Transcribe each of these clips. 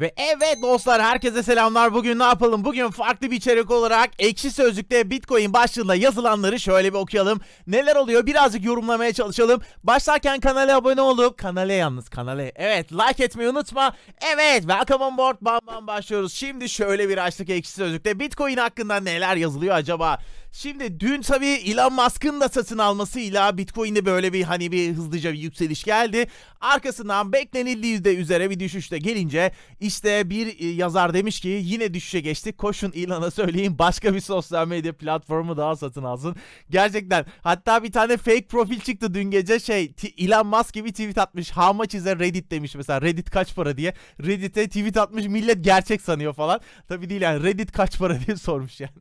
Ve evet dostlar herkese selamlar bugün ne yapalım bugün farklı bir içerik olarak ekşi sözlükte bitcoin başlığında yazılanları şöyle bir okuyalım neler oluyor birazcık yorumlamaya çalışalım başlarken kanala abone olup kanale yalnız kanale evet like etmeyi unutma evet welcome on board bam bam başlıyoruz şimdi şöyle bir açtık ekşi sözlükte bitcoin hakkında neler yazılıyor acaba Şimdi dün tabii Elon Musk'ın da satın almasıyla Bitcoin'de böyle bir hani bir hızlıca bir yükseliş geldi. Arkasından beklenildiği yüzde üzere bir düşüşte gelince işte bir e, yazar demiş ki yine düşüşe geçtik. Koşun Elon'a söyleyin başka bir sosyal medya platformu daha satın alsın. Gerçekten hatta bir tane fake profil çıktı dün gece şey Elon Musk gibi tweet atmış. How much is a Reddit demiş mesela Reddit kaç para diye. Reddit'e tweet atmış millet gerçek sanıyor falan. Tabii değil yani Reddit kaç para diye sormuş yani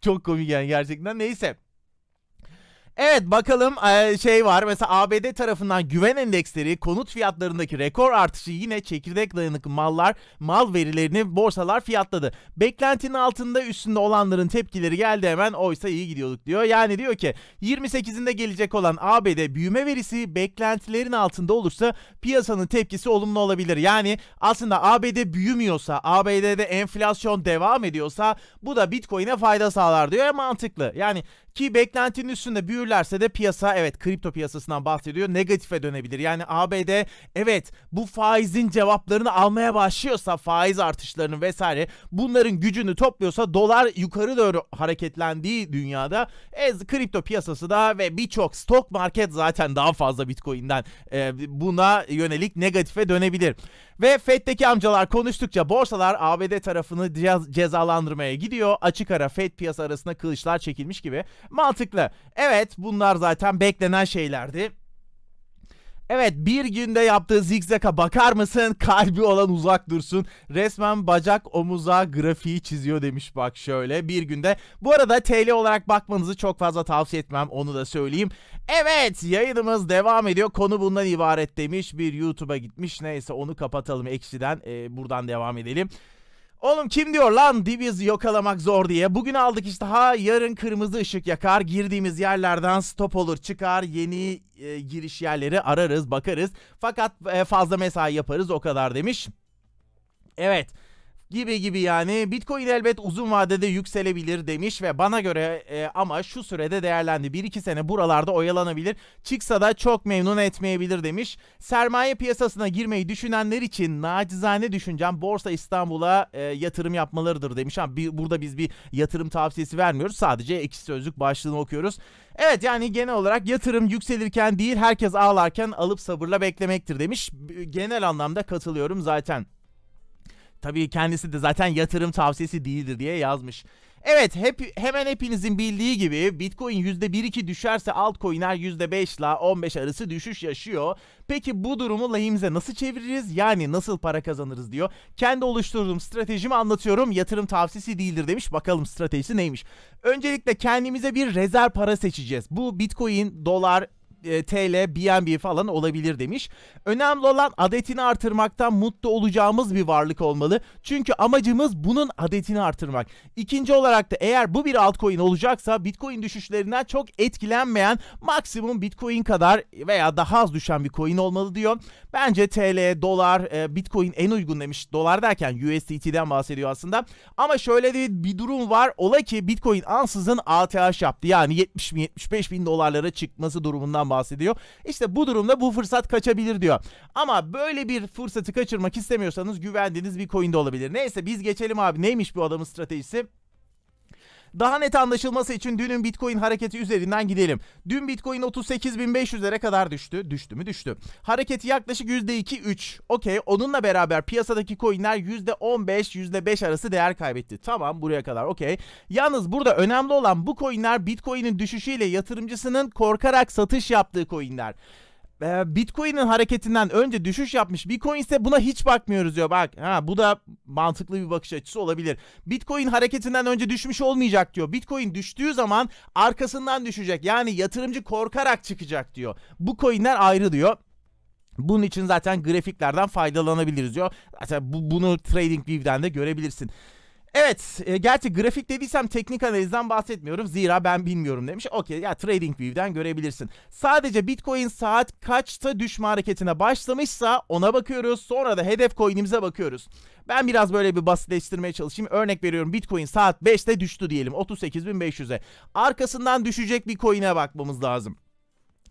çok komik yani gerçekten. Neyse. Evet bakalım şey var mesela ABD tarafından güven endeksleri konut fiyatlarındaki rekor artışı yine çekirdek dayanıklı mallar mal verilerini borsalar fiyatladı. Beklentinin altında üstünde olanların tepkileri geldi hemen oysa iyi gidiyorduk diyor. Yani diyor ki 28'inde gelecek olan ABD büyüme verisi beklentilerin altında olursa piyasanın tepkisi olumlu olabilir. Yani aslında ABD büyümüyorsa ABD'de enflasyon devam ediyorsa bu da Bitcoin'e fayda sağlar diyor ya e, mantıklı. Yani ki beklentinin üstünde büyür düşürürlerse de piyasa evet kripto piyasasından bahsediyor negatife dönebilir. Yani ABD evet bu faizin cevaplarını almaya başlıyorsa faiz artışlarını vesaire bunların gücünü topluyorsa dolar yukarı doğru hareketlendiği dünyada ez kripto piyasası da ve birçok stok market zaten daha fazla bitcoin'den e, buna yönelik negatife dönebilir. Ve FED'deki amcalar konuştukça borsalar ABD tarafını cezalandırmaya gidiyor. Açık ara FED piyasa arasında kılıçlar çekilmiş gibi. Mantıklı. Evet bunlar zaten beklenen şeylerdi. Evet bir günde yaptığı zigzaka bakar mısın? Kalbi olan uzak dursun. Resmen bacak omuza grafiği çiziyor demiş bak şöyle bir günde. Bu arada TL olarak bakmanızı çok fazla tavsiye etmem onu da söyleyeyim. Evet yayınımız devam ediyor. Konu bundan ibaret demiş bir YouTube'a gitmiş. Neyse onu kapatalım eksiden ee, buradan devam edelim. Oğlum kim diyor lan diviz yokalamak zor diye. Bugün aldık işte ha yarın kırmızı ışık yakar. Girdiğimiz yerlerden stop olur çıkar. Yeni e, giriş yerleri ararız bakarız. Fakat e, fazla mesai yaparız o kadar demiş. Evet gibi gibi yani Bitcoin elbet uzun vadede yükselebilir demiş ve bana göre e, ama şu sürede değerlendi. 1-2 sene buralarda oyalanabilir. Çıksa da çok memnun etmeyebilir demiş. Sermaye piyasasına girmeyi düşünenler için nacizane düşüncem Borsa İstanbul'a e, yatırım yapmalarıdır demiş. Ama bir, burada biz bir yatırım tavsiyesi vermiyoruz. Sadece ekşi sözlük başlığını okuyoruz. Evet yani genel olarak yatırım yükselirken değil herkes ağlarken alıp sabırla beklemektir demiş. Genel anlamda katılıyorum zaten. Tabii kendisi de zaten yatırım tavsiyesi değildir diye yazmış. Evet hep, hemen hepinizin bildiği gibi Bitcoin %1-2 düşerse altcoin'ler %5 ile 15 arası düşüş yaşıyor. Peki bu durumu lehimize nasıl çeviririz? Yani nasıl para kazanırız diyor. Kendi oluşturduğum stratejimi anlatıyorum. Yatırım tavsiyesi değildir demiş. Bakalım stratejisi neymiş? Öncelikle kendimize bir rezerv para seçeceğiz. Bu Bitcoin, dolar, e, TL, BNB falan olabilir demiş. Önemli olan adetini artırmaktan mutlu olacağımız bir varlık olmalı. Çünkü amacımız bunun adetini artırmak. İkinci olarak da eğer bu bir altcoin olacaksa Bitcoin düşüşlerinden çok etkilenmeyen maksimum Bitcoin kadar veya daha az düşen bir coin olmalı diyor. Bence TL, dolar, e, Bitcoin en uygun demiş. Dolar derken USDT'den bahsediyor aslında. Ama şöyle de bir durum var. Ola ki Bitcoin ansızın ATH yaptı. Yani 70 75 bin dolarlara çıkması durumundan bahsediyor bahsediyor. İşte bu durumda bu fırsat kaçabilir diyor. Ama böyle bir fırsatı kaçırmak istemiyorsanız güvendiğiniz bir de olabilir. Neyse biz geçelim abi. Neymiş bu adamın stratejisi? Daha net anlaşılması için dünün Bitcoin hareketi üzerinden gidelim. Dün Bitcoin 38.500'lere kadar düştü. Düştü mü düştü. Hareketi yaklaşık %2-3. Okey onunla beraber piyasadaki coinler %15-%5 arası değer kaybetti. Tamam buraya kadar okey. Yalnız burada önemli olan bu coinler Bitcoin'in düşüşüyle yatırımcısının korkarak satış yaptığı coinler. Ee, Bitcoin'in hareketinden önce düşüş yapmış Bitcoin ise buna hiç bakmıyoruz diyor. Bak ha bu da mantıklı bir bakış açısı olabilir. Bitcoin hareketinden önce düşmüş olmayacak diyor. Bitcoin düştüğü zaman arkasından düşecek. Yani yatırımcı korkarak çıkacak diyor. Bu coinler ayrı diyor. Bunun için zaten grafiklerden faydalanabiliriz diyor. Zaten bu, bunu TradingView'den de görebilirsin. Evet e, gerçi grafik dediysem teknik analizden bahsetmiyorum zira ben bilmiyorum demiş. Okey ya trading view'den görebilirsin. Sadece bitcoin saat kaçta düşme hareketine başlamışsa ona bakıyoruz sonra da hedef coin'imize bakıyoruz. Ben biraz böyle bir basitleştirmeye çalışayım. Örnek veriyorum Bitcoin saat 5'te düştü diyelim 38.500'e. Arkasından düşecek bir coin'e bakmamız lazım.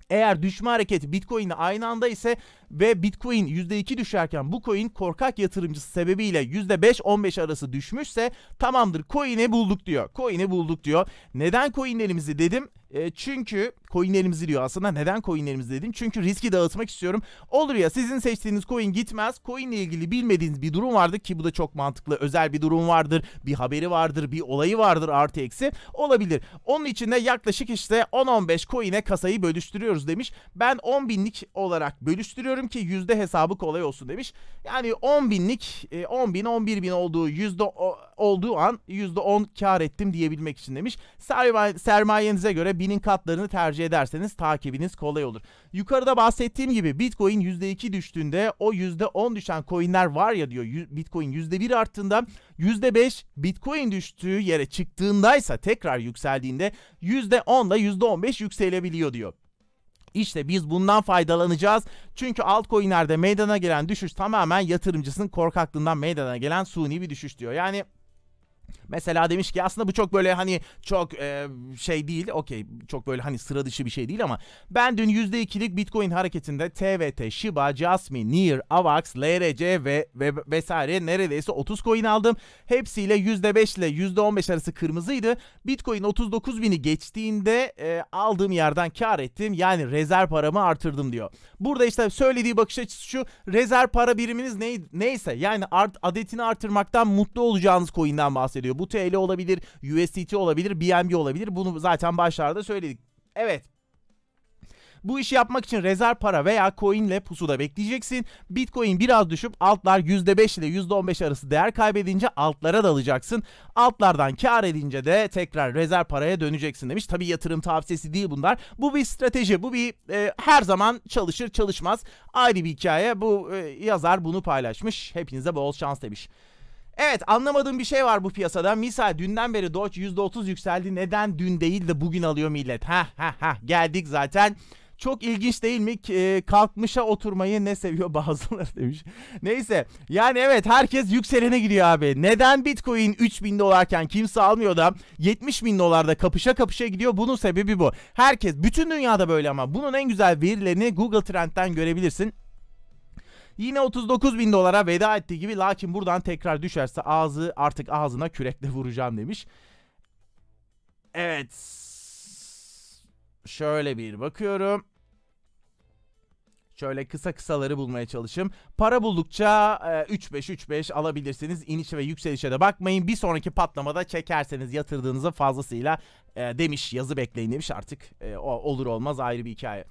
Eğer düşme hareketi Bitcoin'le aynı anda ise ve Bitcoin %2 düşerken bu coin korkak yatırımcısı sebebiyle %5-15 arası düşmüşse tamamdır coin'i bulduk diyor. Coin'i bulduk diyor. Neden coinlerimizi dedim? E, çünkü coinlerimizi diyor aslında neden coinlerimizi dedim? Çünkü riski dağıtmak istiyorum. Olur ya sizin seçtiğiniz coin gitmez. Coin ile ilgili bilmediğiniz bir durum vardır ki bu da çok mantıklı. Özel bir durum vardır. Bir haberi vardır. Bir olayı vardır artı eksi. Olabilir. Onun için de yaklaşık işte 10-15 coin'e kasayı bölüştürüyoruz demiş. Ben 10 binlik olarak bölüştürüyorum düşünüyorum ki yüzde hesabı kolay olsun demiş. Yani 10 binlik 10 e, bin 11 bin olduğu yüzde olduğu an yüzde 10 kar ettim diyebilmek için demiş. Sermayenize göre binin katlarını tercih ederseniz takibiniz kolay olur. Yukarıda bahsettiğim gibi Bitcoin yüzde 2 düştüğünde o yüzde 10 düşen coinler var ya diyor Bitcoin yüzde 1 arttığında yüzde 5 Bitcoin düştüğü yere çıktığındaysa tekrar yükseldiğinde yüzde 10 ile yüzde 15 yükselebiliyor diyor. İşte biz bundan faydalanacağız. Çünkü altcoin'lerde meydana gelen düşüş tamamen yatırımcısının korkaklığından meydana gelen suni bir düşüş diyor. Yani Mesela demiş ki aslında bu çok böyle hani çok e, şey değil. Okey çok böyle hani sıra dışı bir şey değil ama ben dün %2'lik Bitcoin hareketinde TVT, Shiba, Jasmine, Near, Avax, LRC ve, ve vesaire neredeyse 30 coin aldım. Hepsiyle %5 ile %15 arası kırmızıydı. Bitcoin 39 bini geçtiğinde e, aldığım yerden kar ettim. Yani rezerv paramı artırdım diyor. Burada işte söylediği bakış açısı şu. Rezerv para biriminiz ne, neyse yani art, adetini artırmaktan mutlu olacağınız coin'den bahsediyor bahsediyor. Bu TL olabilir, USDT olabilir, BNB olabilir. Bunu zaten başlarda söyledik. Evet bu işi yapmak için rezerv para veya coin ile pusuda bekleyeceksin. Bitcoin biraz düşüp altlar %5 ile %15 arası değer kaybedince altlara dalacaksın. Altlardan kar edince de tekrar rezerv paraya döneceksin demiş. Tabi yatırım tavsiyesi değil bunlar. Bu bir strateji. Bu bir e, her zaman çalışır çalışmaz. Ayrı bir hikaye. Bu e, yazar bunu paylaşmış. Hepinize bol şans demiş. Evet anlamadığım bir şey var bu piyasada. Misal dünden beri Doge %30 yükseldi. Neden dün değil de bugün alıyor millet? Ha ha ha geldik zaten. Çok ilginç değil mi? E, kalkmışa oturmayı ne seviyor bazıları demiş. Neyse yani evet herkes yükselene gidiyor abi. Neden Bitcoin 3000 dolarken kimse almıyor da 70 bin dolarda kapışa kapışa gidiyor. Bunun sebebi bu. Herkes bütün dünyada böyle ama bunun en güzel verilerini Google Trend'den görebilirsin. Yine 39 bin dolara veda ettiği gibi lakin buradan tekrar düşerse ağzı artık ağzına kürekle vuracağım demiş. Evet. Şöyle bir bakıyorum. Şöyle kısa kısaları bulmaya çalışayım. Para buldukça 3-5-3-5 e, alabilirsiniz. İnişe ve yükselişe de bakmayın. Bir sonraki patlamada çekerseniz yatırdığınızı fazlasıyla e, demiş yazı bekleyin demiş artık. E, olur olmaz ayrı bir hikaye.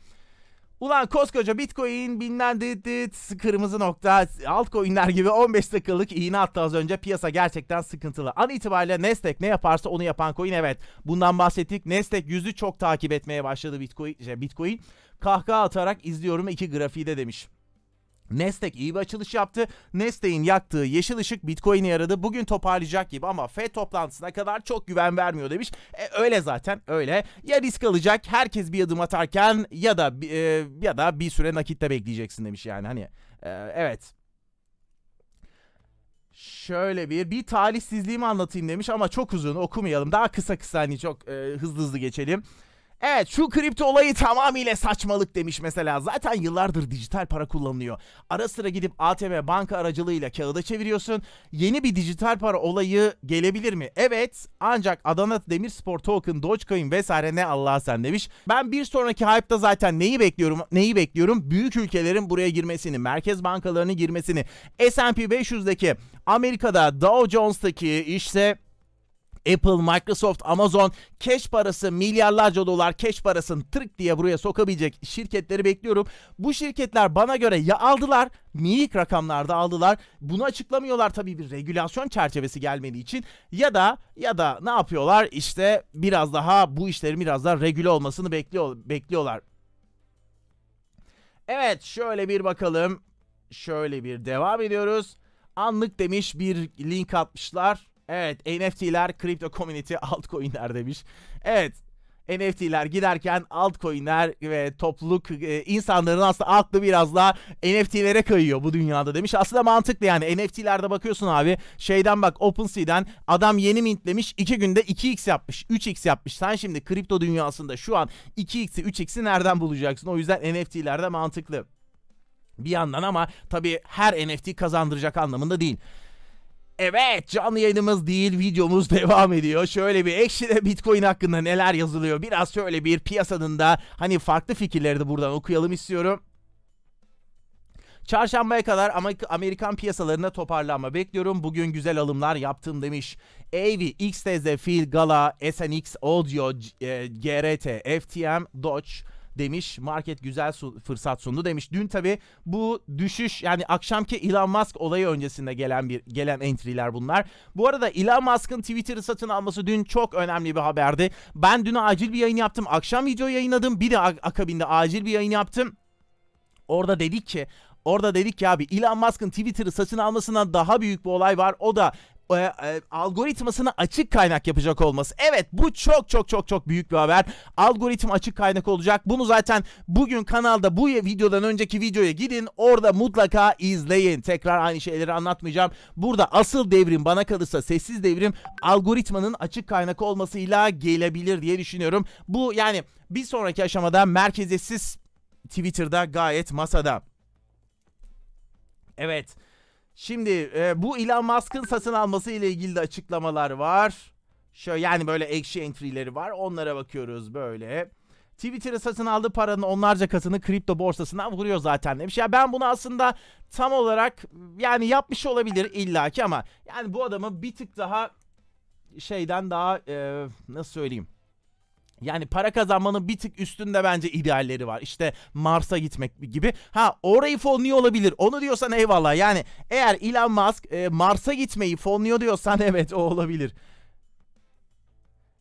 Ulan koskoca bitcoin bilmem dit dit kırmızı nokta altcoinler gibi 15 dakikalık iğne attı az önce. Piyasa gerçekten sıkıntılı. An itibariyle Nasdaq ne yaparsa onu yapan coin evet. Bundan bahsettik. Nasdaq yüzü çok takip etmeye başladı bitcoin. Şey, bitcoin kahkaha atarak izliyorum iki grafiği de demiş. Nestek iyi bir açılış yaptı. Nestek'in yaktığı yeşil ışık Bitcoin'e yaradı. Bugün toparlayacak gibi ama Fed toplantısına kadar çok güven vermiyor demiş. E, öyle zaten öyle. Ya risk alacak herkes bir adım atarken ya da e, ya da bir süre nakitte bekleyeceksin demiş yani hani. E, evet. Şöyle bir bir talihsizliğimi anlatayım demiş ama çok uzun okumayalım. Daha kısa kısa hani çok e, hızlı hızlı geçelim. Evet şu kripto olayı tamamıyla saçmalık demiş mesela. Zaten yıllardır dijital para kullanılıyor. Ara sıra gidip ATM banka aracılığıyla kağıda çeviriyorsun. Yeni bir dijital para olayı gelebilir mi? Evet ancak Adana Demirspor Token, Dogecoin vesaire ne Allah sen demiş. Ben bir sonraki hype'da zaten neyi bekliyorum? Neyi bekliyorum? Büyük ülkelerin buraya girmesini, merkez bankalarının girmesini. S&P 500'deki Amerika'da Dow Jones'taki işte Apple, Microsoft, Amazon keş parası milyarlarca dolar keş parasını tırk diye buraya sokabilecek şirketleri bekliyorum. Bu şirketler bana göre ya aldılar minik rakamlarda aldılar. Bunu açıklamıyorlar tabii bir regülasyon çerçevesi gelmediği için ya da ya da ne yapıyorlar? İşte biraz daha bu işlerin biraz daha regüle olmasını bekliyor bekliyorlar. Evet şöyle bir bakalım. Şöyle bir devam ediyoruz. Anlık demiş bir link atmışlar. Evet NFT'ler kripto community altcoin'ler demiş. Evet NFT'ler giderken altcoin'ler ve topluluk e, insanların aslında aklı biraz daha NFT'lere kayıyor bu dünyada demiş. Aslında mantıklı yani NFT'lerde bakıyorsun abi şeyden bak OpenSea'den adam yeni mintlemiş 2 günde 2x yapmış 3x yapmış. Sen şimdi kripto dünyasında şu an 2x'i 3x'i nereden bulacaksın? O yüzden NFT'lerde mantıklı. Bir yandan ama tabii her NFT kazandıracak anlamında değil. Evet canlı yayınımız değil videomuz devam ediyor. Şöyle bir ekşide bitcoin hakkında neler yazılıyor biraz şöyle bir piyasanın da hani farklı fikirleri de buradan okuyalım istiyorum. Çarşambaya kadar Amerikan piyasalarında toparlanma bekliyorum. Bugün güzel alımlar yaptım demiş. AV, XTZ, Fil, Gala, SNX, Audio, GRT, e, FTM, Doge, demiş. Market güzel su fırsat sundu demiş. Dün tabi bu düşüş yani akşamki Elon Musk olayı öncesinde gelen bir gelen entry'ler bunlar. Bu arada Elon Musk'ın Twitter'ı satın alması dün çok önemli bir haberdi. Ben dün acil bir yayın yaptım. Akşam video yayınladım. Bir de akabinde acil bir yayın yaptım. Orada dedik ki Orada dedik ki abi Elon Musk'ın Twitter'ı satın almasından daha büyük bir olay var. O da e, e algoritmasını açık kaynak yapacak olması. Evet bu çok çok çok çok büyük bir haber. Algoritma açık kaynak olacak. Bunu zaten bugün kanalda bu videodan önceki videoya gidin. Orada mutlaka izleyin. Tekrar aynı şeyleri anlatmayacağım. Burada asıl devrim bana kalırsa sessiz devrim algoritmanın açık kaynak olmasıyla gelebilir diye düşünüyorum. Bu yani bir sonraki aşamada merkeziyetsiz Twitter'da gayet masada. Evet. Şimdi e, bu Elon Musk'ın satın alması ile ilgili de açıklamalar var. Şöyle yani böyle ekşi entry'leri var. Onlara bakıyoruz böyle. Twitter'ı satın aldığı paranın onlarca katını kripto borsasından vuruyor zaten demiş. Ya ben bunu aslında tam olarak yani yapmış olabilir illaki ama yani bu adamı bir tık daha şeyden daha e, nasıl söyleyeyim yani para kazanmanın bir tık üstünde bence idealleri var. İşte Mars'a gitmek gibi. Ha orayı fonluyor olabilir. Onu diyorsan eyvallah. Yani eğer Elon Musk e, Mars'a gitmeyi fonluyor diyorsan evet o olabilir.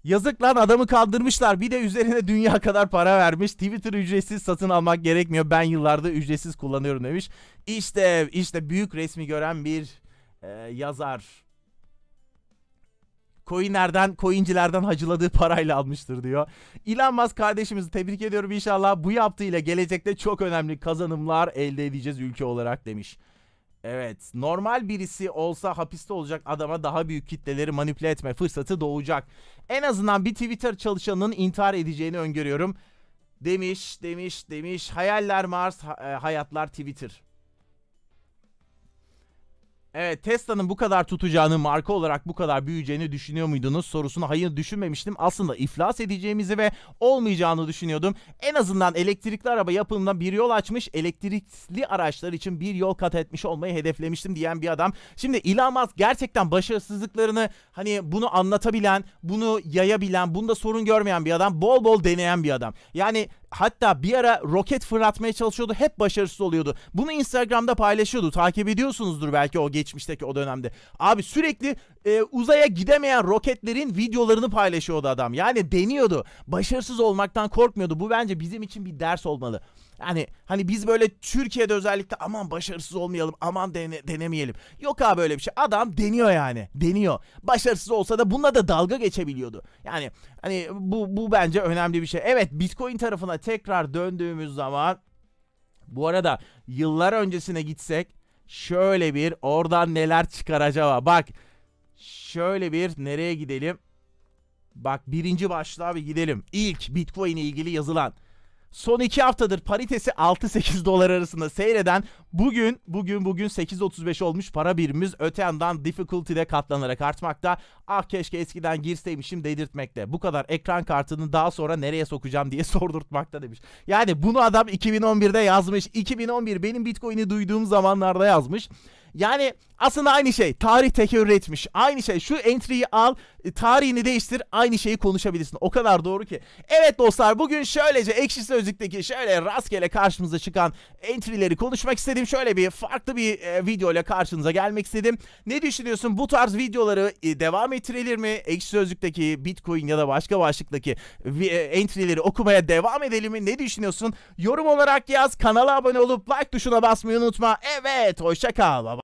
Yazık lan adamı kaldırmışlar. Bir de üzerine dünya kadar para vermiş. Twitter ücretsiz satın almak gerekmiyor. Ben yıllarda ücretsiz kullanıyorum demiş. İşte işte büyük resmi gören bir e, yazar coinlerden, coincilerden hacıladığı parayla almıştır diyor. Elon Musk kardeşimizi tebrik ediyorum inşallah. Bu yaptığıyla gelecekte çok önemli kazanımlar elde edeceğiz ülke olarak demiş. Evet normal birisi olsa hapiste olacak adama daha büyük kitleleri manipüle etme fırsatı doğacak. En azından bir Twitter çalışanının intihar edeceğini öngörüyorum. Demiş demiş demiş hayaller Mars e, hayatlar Twitter. Evet Tesla'nın bu kadar tutacağını marka olarak bu kadar büyüyeceğini düşünüyor muydunuz sorusuna hayır düşünmemiştim. Aslında iflas edeceğimizi ve olmayacağını düşünüyordum. En azından elektrikli araba yapımından bir yol açmış elektrikli araçlar için bir yol kat etmiş olmayı hedeflemiştim diyen bir adam. Şimdi Elon Musk gerçekten başarısızlıklarını hani bunu anlatabilen bunu yayabilen bunda sorun görmeyen bir adam bol bol deneyen bir adam. Yani hatta bir ara roket fırlatmaya çalışıyordu. Hep başarısız oluyordu. Bunu Instagram'da paylaşıyordu. Takip ediyorsunuzdur belki o geçmişteki o dönemde. Abi sürekli e, uzaya gidemeyen roketlerin videolarını paylaşıyordu adam. Yani deniyordu. Başarısız olmaktan korkmuyordu. Bu bence bizim için bir ders olmalı. Yani hani biz böyle Türkiye'de özellikle aman başarısız olmayalım, aman dene, denemeyelim. Yok abi böyle bir şey. Adam deniyor yani. Deniyor. Başarısız olsa da bununla da dalga geçebiliyordu. Yani hani bu bu bence önemli bir şey. Evet Bitcoin tarafına tekrar döndüğümüz zaman bu arada yıllar öncesine gitsek şöyle bir oradan neler çıkar acaba? Bak şöyle bir nereye gidelim? Bak birinci başlığa bir gidelim. İlk Bitcoin ile ilgili yazılan Son 2 haftadır paritesi 6-8 dolar arasında seyreden bugün bugün bugün 8.35 olmuş para birimiz öte yandan difficulty'de katlanarak artmakta. Ah keşke eskiden girseymişim dedirtmekte. Bu kadar ekran kartını daha sonra nereye sokacağım diye sordurtmakta demiş. Yani bunu adam 2011'de yazmış. 2011 benim Bitcoin'i duyduğum zamanlarda yazmış. Yani aslında aynı şey. Tarih tekerrür etmiş. Aynı şey. Şu entry'yi al, e, tarihini değiştir, aynı şeyi konuşabilirsin. O kadar doğru ki. Evet dostlar bugün şöylece ekşi sözlükteki şöyle rastgele karşımıza çıkan entry'leri konuşmak istedim. Şöyle bir farklı bir e, video ile karşınıza gelmek istedim. Ne düşünüyorsun? Bu tarz videoları e, devam ettirilir mi? Ekşi sözlükteki Bitcoin ya da başka başlıktaki e, entry'leri okumaya devam edelim mi? Ne düşünüyorsun? Yorum olarak yaz. Kanala abone olup like tuşuna basmayı unutma. Evet, hoşça kal.